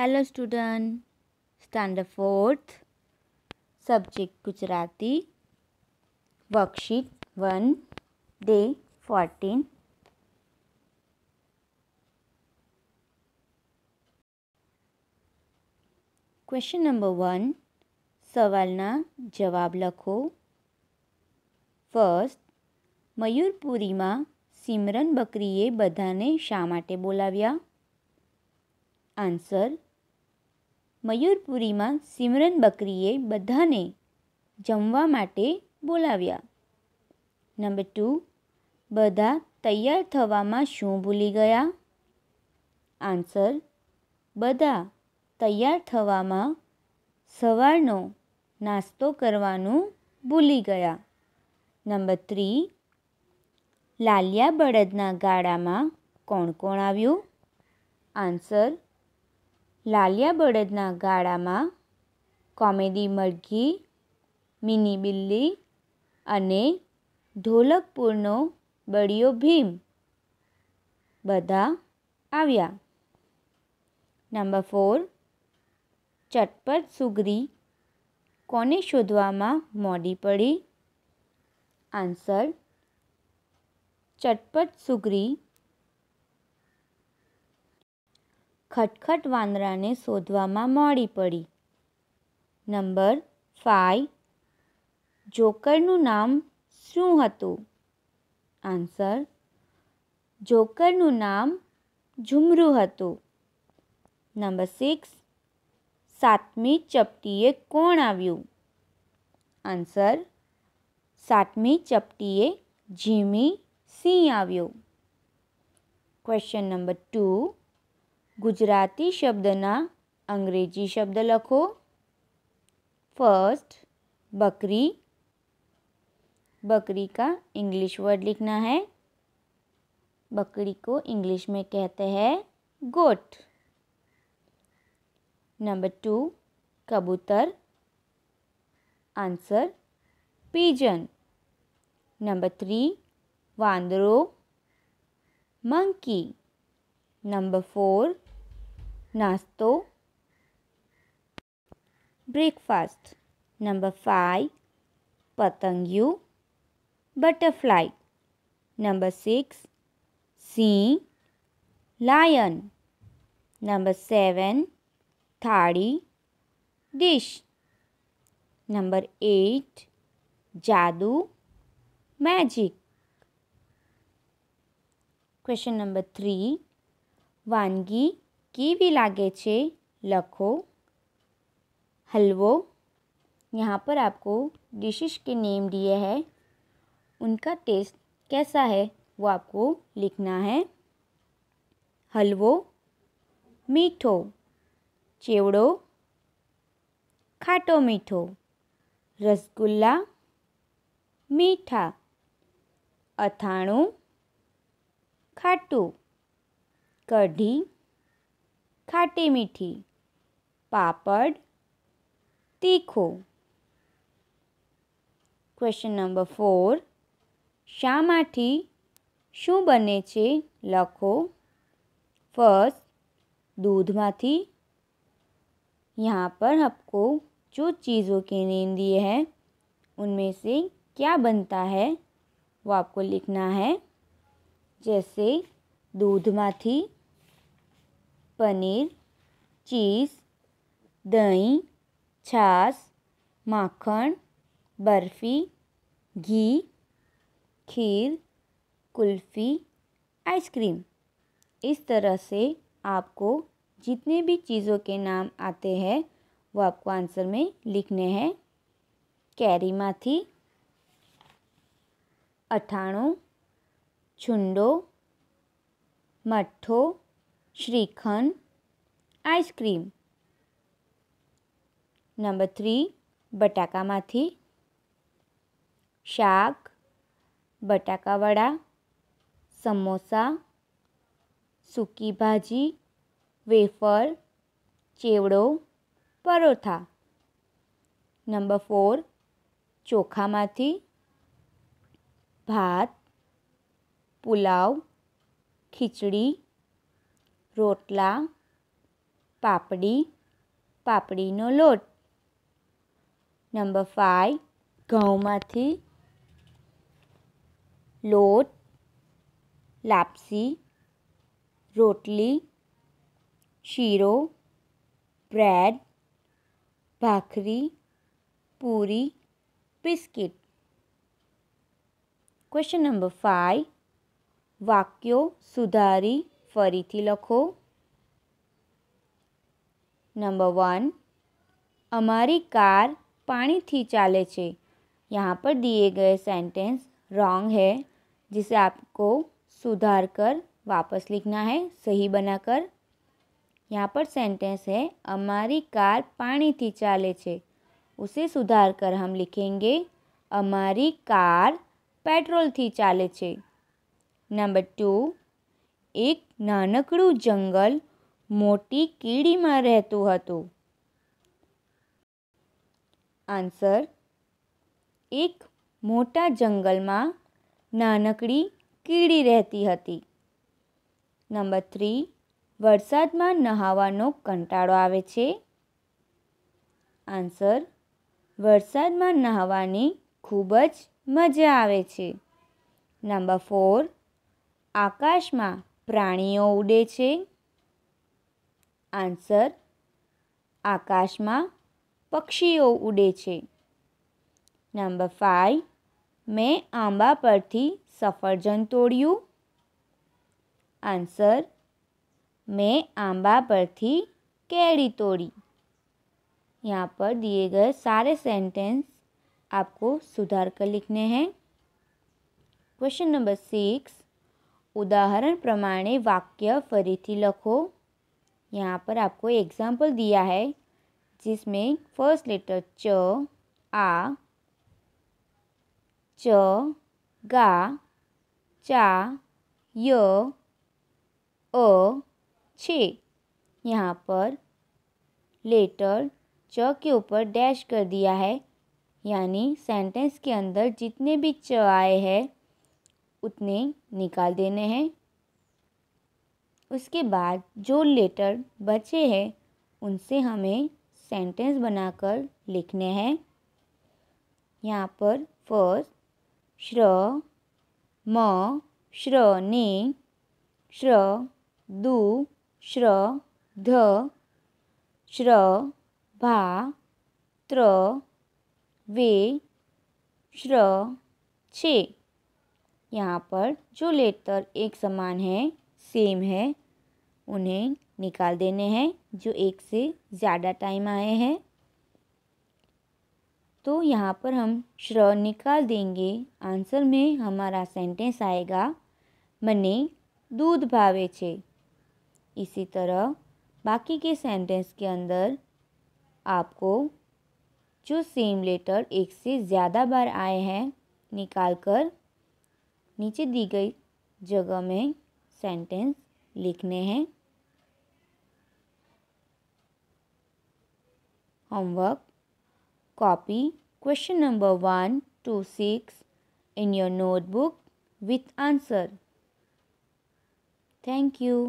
hello student standard fourth subject Gujarati worksheet one day fourteen question number one ना जवाब लखो first मयूरपुरी में सीमरन बकरीए बधाने शाटे बोलाव्या answer મયુરપુરીમાં Simran બકરીએ બધાને જમવા માટે બોલાવ્યા નંબર ટુ બધા તૈયાર થવામાં શું ભૂલી ગયા આન્સર બધા તૈયાર થવામાં સવારનો નાસ્તો કરવાનું ભૂલી ગયા નંબર થ્રી લાલિયા બળદના ગાળામાં કોણ કોણ આવ્યું આન્સર લાલિયા બળદના ગાળામાં કોમેડી મરઘી મિની બિલ્લી અને ઢોલકપુરનો બળિયો ભીમ બધા આવ્યા નંબર ફોર ચટપટ સુગરી કોને શોધવામાં મોડી પડી આન્સર ચટપટ સુગરી ખટખટ વાંદરાને શોધવામાં મોડી પડી નંબર ફાઈવ જોકરનું નામ શું હતું આન્સર જોકરનું નામ ઝુમરું હતું નંબર સિક્સ સાતમી ચપટીએ કોણ આવ્યું આન્સર સાતમી ચપટીએ જીમી સિંહ આવ્યો ક્વેશ્ચન નંબર ટુ शब्द ना अंग्रेजी शब्द लखो फर्स्ट बकरी बकरी का इंग्लिश वर्ड लिखना है बकरी को इंग्लिश में कहते हैं गोट नंबर टू कबूतर आंसर पीजन नंबर थ्री वांदरो मंकी नंबर फोर नास्तो ब्रेकफास्ट नंबर फाइव पतंगियों butterfly number six sea lion number seven थाड़ी डिश नंबर एट जादू मैजिक क्वेश्चन नंबर थ्री वानगी केवी लागे છે लखो हलवो यहाँ पर आपको डिशेस के नेम दिए हैं उनका टेस्ट कैसा है वो आपको लिखना है हलवो मीठो चेवड़ो खाटो मीठो रसगुल्ला मीठा अथाणु खाटू कढ़ी ખાટી મીઠી પાપડ તીખો ક્વેશ્ચન નંબર ફોર શામાંથી શું बने लखो फर्स्ट दूध दूधमाथी यहाँ पर आपको जो चीज़ों के नेम दिए हैं उनमें से क्या बनता है वो आपको लिखना है जैसे दूध थी पनीर चीज़ दही छाछ माखन बर्फ़ी घी खीर कुल्फ़ी आइसक्रीम इस तरह से आपको जितने भी चीज़ों के नाम आते हैं वो आपको आंसर में लिखने हैं कैरी माथी अठाणु छुंडो मठो श्रीखंड आइसक्रीम नंबर थ्री बटाका माथी शाक बटाका वड़ा समोसा सूकी भाजी वेफर चेवड़ो परोठा नंबर फोर चोखा माथी भात पुलाव खिचड़ी રોટલા પાપડી પાપડીનો લોટ નંબર 5 ઘઉંમાંથી લોટ લапસી રોટલી શીરો બ્રેડ ભાખરી પૂરી બિસ્કિટ ક્વેશ્ચન નંબર 5 વાક્યો સુધારી फरी लखो नंबर वन अमारी कार पानी चाले चे यहाँ पर दिए गए सेंटेंस रॉन्ग है जिसे आपको सुधार कर वापस लिखना है सही बनाकर यहाँ पर सेंटेंस है हमारी कार पानी थी चाले चे उसे सुधार कर हम लिखेंगे हमारी कार पेट्रोल थी चाले छे नंबर टू एक નાનકડું જંગલ મોટી કીડીમાં રહેતું હતું આન્સર એક મોટા જંગલમાં નાનકડી કીડી રહેતી હતી નંબર થ્રી વરસાદમાં નહાવાનો કંટાળો આવે છે આન્સર વરસાદમાં નહાવાની ખૂબ જ મજા આવે છે નંબર ફોર આકાશમાં प्राणीઓ ઉડે છે આન્સર આકાશમાં પક્ષીઓ ઉડે છે નંબર 5 મે આંબા પરથી સફરજન તોડ્યું આન્સર મે આંબા પરથી કેડી તોડી यहां पर दिए गए सारे सेंटेंस आपको सुधार कर लिखने हैं क्वेश्चन नंबर 6 उदाहरण प्रमाण वाक्य फरी लखो यहाँ पर आपको एग्जाम्पल दिया है जिसमें फर्स्ट लेटर च आ च गा चा य अ छे यहाँ पर लेटर च के ऊपर डैश कर दिया है यानी सेंटेंस के अंदर जितने भी च आए हैं उतने निकाल देने हैं उसके बाद जो लेटर बचे हैं उनसे हमें सेंटेंस बनाकर लिखने हैं यहाँ पर फर्स्ट श्र म श्र ने श्र दु श्र ध श्र भा त्र वे श्र छे यहाँ पर जो लेटर एक समान है सेम है उन्हें निकाल देने हैं जो एक से ज़्यादा टाइम आए हैं तो यहाँ पर हम श्र निकाल देंगे आंसर में हमारा सेंटेंस आएगा मने दूध भावे छे इसी तरह बाकी के सेंटेंस के अंदर आपको जो सेम लेटर एक से ज़्यादा बार आए हैं निकाल कर नीचे दी गई जगह में सेंटेंस लिखने हैं homework copy question number one two six in your notebook with answer thank you